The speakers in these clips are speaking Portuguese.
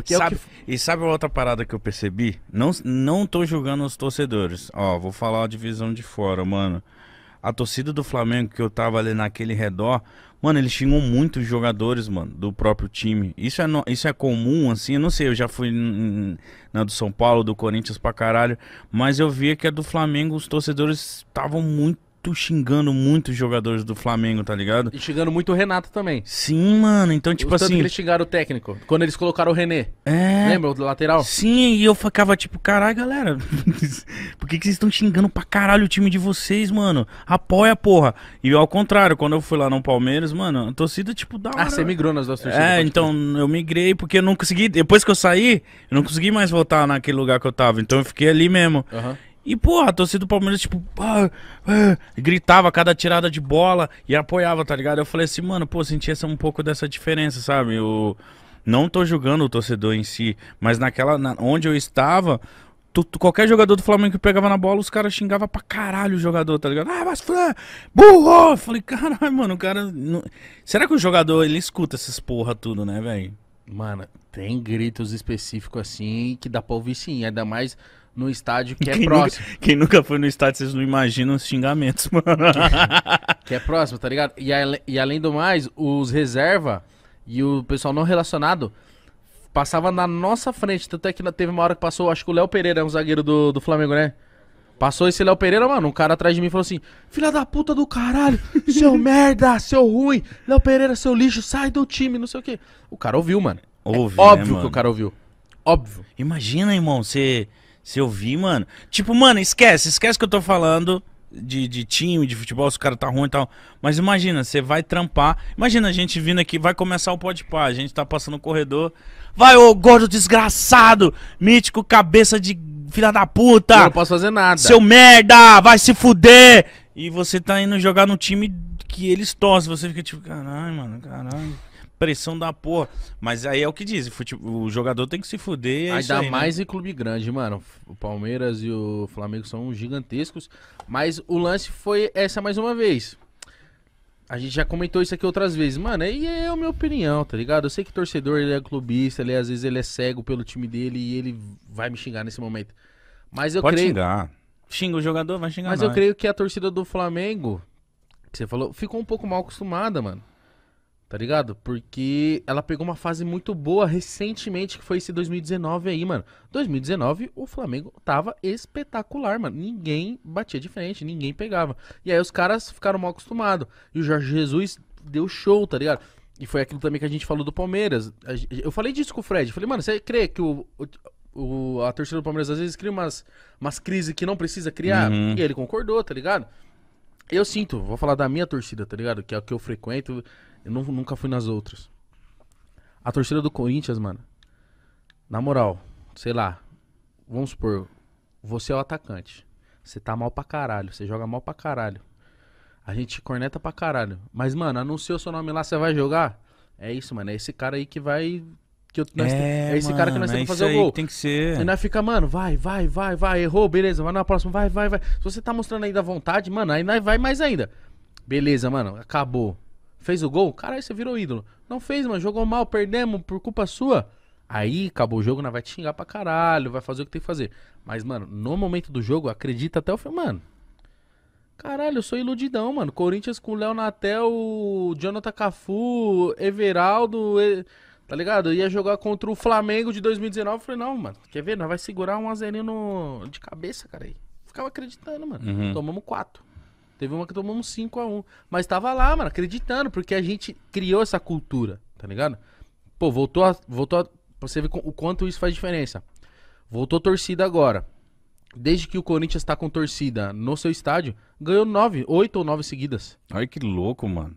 Porque é sabe, é que... E sabe outra parada que eu percebi? Não, não tô julgando os torcedores. Ó, vou falar a divisão de fora, mano. A torcida do Flamengo, que eu tava ali naquele redor, mano, eles xingam muitos jogadores, mano, do próprio time. Isso é, no, isso é comum, assim, eu não sei, eu já fui na né, do São Paulo, do Corinthians pra caralho, mas eu via que a do Flamengo, os torcedores estavam muito muito xingando muitos jogadores do Flamengo, tá ligado? E xingando muito o Renato também. Sim, mano. Então, tipo o assim. que eles xingaram o técnico. Quando eles colocaram o René. É. Lembra? O lateral? Sim, e eu ficava tipo, caralho, galera. por que, que vocês estão xingando pra caralho o time de vocês, mano? Apoia, porra. E ao contrário, quando eu fui lá no Palmeiras, mano, a torcida, tipo, dá uma. Ah, você migrou nas duas torcidas. É, então eu migrei porque eu não consegui. Depois que eu saí, eu não consegui mais voltar naquele lugar que eu tava. Então eu fiquei ali mesmo. Aham. Uhum. E, porra, a torcida do Palmeiras, tipo, ah, ah, gritava cada tirada de bola e apoiava, tá ligado? Eu falei assim, mano, pô, senti essa, um pouco dessa diferença, sabe? Eu não tô julgando o torcedor em si, mas naquela. Na, onde eu estava, Tu, tu, qualquer jogador do Flamengo que pegava na bola, os caras xingavam pra caralho o jogador, tá ligado? Ah, mas Fran, burro! Eu falei, caralho, mano, o cara. Não... Será que o jogador ele escuta essas porra tudo, né, velho? Mano, tem gritos específicos assim que dá pra ouvir sim, ainda mais no estádio que é próximo. Nunca, quem nunca foi no estádio, vocês não imaginam os xingamentos, mano. que é próximo, tá ligado? E, e além do mais, os reserva e o pessoal não relacionado passava na nossa frente. Tanto é que teve uma hora que passou, acho que o Léo Pereira, é um zagueiro do, do Flamengo, né? Passou esse Léo Pereira, mano, um cara atrás de mim falou assim: Filha da puta do caralho, seu merda, seu ruim, Léo Pereira, seu lixo, sai do time, não sei o quê. O cara ouviu, mano. Ouve, é né, óbvio né, mano? que o cara ouviu. Óbvio. Imagina, irmão, você. Se mano. Tipo, mano, esquece, esquece que eu tô falando de, de time, de futebol, se o cara tá ruim e tal. Mas imagina, você vai trampar. Imagina a gente vindo aqui, vai começar o pode pá. A gente tá passando o corredor. Vai, ô gordo desgraçado! Mítico, cabeça de filha da puta! Eu não posso fazer nada. Seu merda! Vai se fuder! E você tá indo jogar no time que eles torcem. Você fica tipo, caralho, mano, caralho pressão da porra. Mas aí é o que diz, o, jogador tem que se fuder. É Ainda aí, né? mais né? em clube grande, mano. O Palmeiras e o Flamengo são gigantescos. Mas o lance foi essa mais uma vez. A gente já comentou isso aqui outras vezes. Mano, e é a minha opinião, tá ligado? Eu sei que torcedor, ele é clubista, ele às vezes ele é cego pelo time dele e ele vai me xingar nesse momento. Mas eu Pode creio... xingar. Xinga o jogador, vai xingar Mas nós. eu creio que a torcida do Flamengo, que você falou, ficou um pouco mal acostumada, mano. Tá ligado? Porque ela pegou uma fase muito boa recentemente, que foi esse 2019 aí, mano. 2019, o Flamengo tava espetacular, mano. Ninguém batia de frente, ninguém pegava. E aí os caras ficaram mal acostumados. E o Jorge Jesus deu show, tá ligado? E foi aquilo também que a gente falou do Palmeiras. Eu falei disso com o Fred. Falei, mano, você crê que o, o, a torcida do Palmeiras às vezes cria umas, umas crises que não precisa criar? Uhum. E ele concordou, tá ligado? Eu sinto, vou falar da minha torcida, tá ligado? Que é a que eu frequento, eu não, nunca fui nas outras. A torcida do Corinthians, mano. Na moral, sei lá, vamos supor, você é o atacante. Você tá mal pra caralho, você joga mal pra caralho. A gente corneta pra caralho. Mas, mano, anunciou seu nome lá, você vai jogar? É isso, mano. É esse cara aí que vai que eu, nós, é, é, esse mano, cara que nós temos que é fazer o gol. Tem que ser. E nós fica, mano, vai, vai, vai, vai, errou, beleza, vai na próxima, vai, vai, vai. Se você tá mostrando ainda da vontade, mano, aí nós vai mais ainda. Beleza, mano, acabou. Fez o gol, caralho, você virou ídolo. Não fez, mano, jogou mal, perdemos por culpa sua. Aí acabou o jogo, nós vai te xingar pra caralho, vai fazer o que tem que fazer. Mas, mano, no momento do jogo, acredita até o fim, mano. Caralho, eu sou iludidão, mano. Corinthians com o Léo Natel, Jonathan Cafu, Everaldo. Tá ligado? Eu ia jogar contra o Flamengo de 2019. Eu falei, não, mano, quer ver? Nós vai segurar um azerinho no... de cabeça, cara. Aí. Ficava acreditando, mano. Uhum. Tomamos quatro. Teve uma que tomamos cinco a um. Mas tava lá, mano, acreditando, porque a gente criou essa cultura, tá ligado? Pô, voltou a. Voltou a, pra você ver o quanto isso faz diferença. Voltou torcida agora. Desde que o Corinthians tá com torcida no seu estádio, ganhou nove oito ou nove seguidas. Ai, que louco, mano.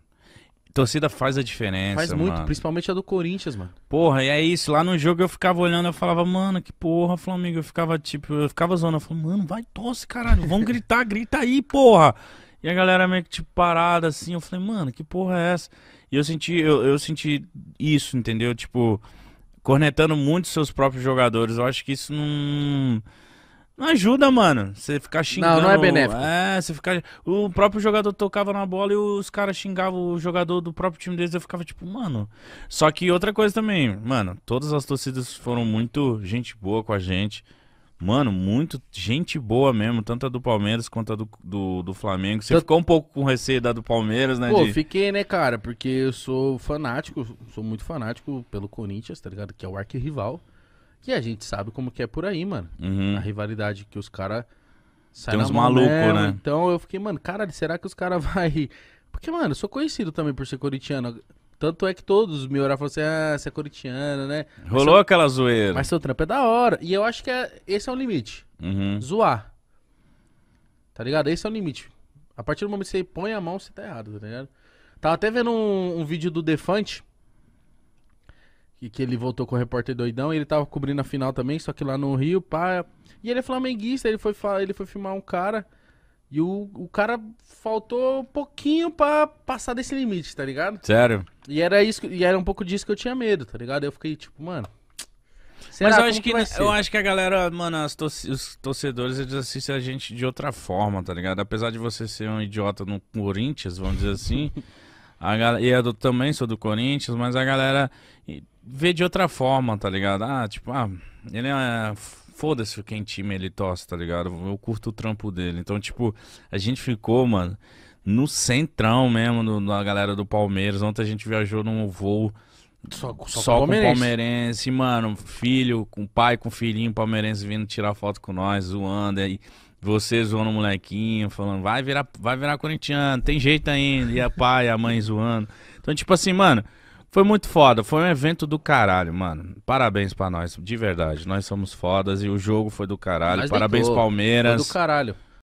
Torcida faz a diferença. Faz muito, mano. principalmente a do Corinthians, mano. Porra, e é isso. Lá no jogo eu ficava olhando, eu falava, mano, que porra, Flamengo. Eu ficava tipo, eu ficava zoando. Eu falava, mano, vai torce, caralho. Vamos gritar, grita aí, porra. E a galera meio que tipo parada assim. Eu falei, mano, que porra é essa? E eu senti, eu, eu senti isso, entendeu? Tipo, cornetando muito seus próprios jogadores. Eu acho que isso não. Num não ajuda, mano. Você ficar xingando. Não, não é benéfico. É, você ficar. O próprio jogador tocava na bola e os caras xingavam o jogador do próprio time deles. Eu ficava tipo, mano. Só que outra coisa também, mano. Todas as torcidas foram muito gente boa com a gente. Mano, muito gente boa mesmo, tanto a do Palmeiras quanto a do, do, do Flamengo. Você ficou um pouco com receio da do Palmeiras, né? Pô, de- fiquei, né, cara? Porque eu sou fanático, sou muito fanático pelo Corinthians, tá ligado? Que é o arquirrival. Que a gente sabe como que é por aí, mano. Uhum. A rivalidade que os caras saem Tem uns malucos, né? Então eu fiquei, mano, caralho, será que os caras vai... Porque, mano, eu sou conhecido também por ser coritiano. Tanto é que todos me olharam e falaram assim, ah, você é coritiano, né? Rolou seu... aquela zoeira. Mas seu trampo é da hora. E eu acho que é... esse é o limite. Uhum. Zoar. Tá ligado? Esse é o limite. A partir do momento que você põe a mão, você tá errado, tá ligado? Tava até vendo um, um vídeo do Defante e que ele voltou com o repórter doidão, ele tava cobrindo a final também, só que lá no Rio, pá. E ele é flamenguista, ele foi, ele foi filmar um cara. E o, o cara faltou um pouquinho pra passar desse limite, tá ligado? Sério. E era isso, e era um pouco disso que eu tinha medo, tá ligado? Eu fiquei tipo, mano. Será, Mas eu acho, que, que eu acho que a galera, mano, as os torcedores, eles assistem a gente de outra forma, tá ligado? Apesar de você ser um idiota no Corinthians, vamos dizer assim. A galera, e eu também sou do Corinthians, mas a galera vê de outra forma, tá ligado? Ah, tipo, ah, ele é. Foda-se quem time ele torce, tá ligado? Eu curto o trampo dele. Então, tipo, a gente ficou, mano, no centrão mesmo do, da galera do Palmeiras. Ontem a gente viajou num voo só, só, só com, palmeirense. palmeirense. Mano, filho, com pai, com filhinho palmeirense vindo tirar foto com nós, zoando. Aí você zoando o molequinho, falando, vai virar, vai virar corintiano, tem jeito ainda. E a pai, a mãe zoando. Então, tipo assim, mano. Foi muito foda, foi um evento do caralho, mano. Parabéns pra nós, de verdade. Nós somos fodas e o jogo foi do caralho. Parabéns, deitou. Palmeiras. Foi do caralho.